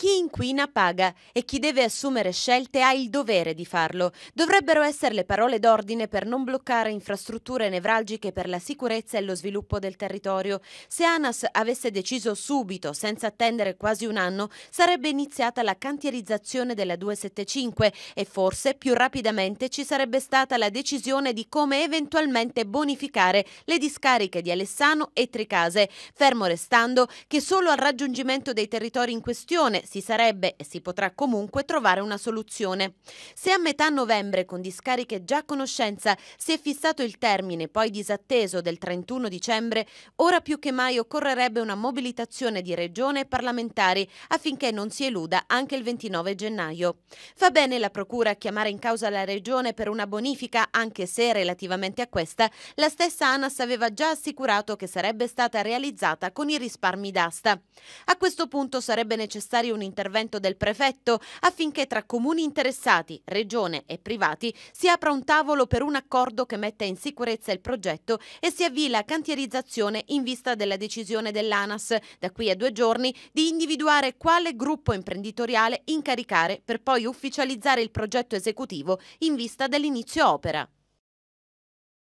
Chi inquina paga e chi deve assumere scelte ha il dovere di farlo. Dovrebbero essere le parole d'ordine per non bloccare infrastrutture nevralgiche per la sicurezza e lo sviluppo del territorio. Se ANAS avesse deciso subito, senza attendere quasi un anno, sarebbe iniziata la cantierizzazione della 275 e forse più rapidamente ci sarebbe stata la decisione di come eventualmente bonificare le discariche di Alessano e Tricase, fermo restando che solo al raggiungimento dei territori in questione si sarebbe e si potrà comunque trovare una soluzione. Se a metà novembre con discariche già a conoscenza si è fissato il termine poi disatteso del 31 dicembre, ora più che mai occorrerebbe una mobilitazione di regione e parlamentari affinché non si eluda anche il 29 gennaio. Fa bene la Procura a chiamare in causa la regione per una bonifica anche se relativamente a questa la stessa ANAS aveva già assicurato che sarebbe stata realizzata con i risparmi d'asta. A questo punto sarebbe necessario necessaria un intervento del prefetto affinché tra comuni interessati, regione e privati si apra un tavolo per un accordo che metta in sicurezza il progetto e si avvii la cantierizzazione in vista della decisione dell'ANAS, da qui a due giorni, di individuare quale gruppo imprenditoriale incaricare per poi ufficializzare il progetto esecutivo in vista dell'inizio opera.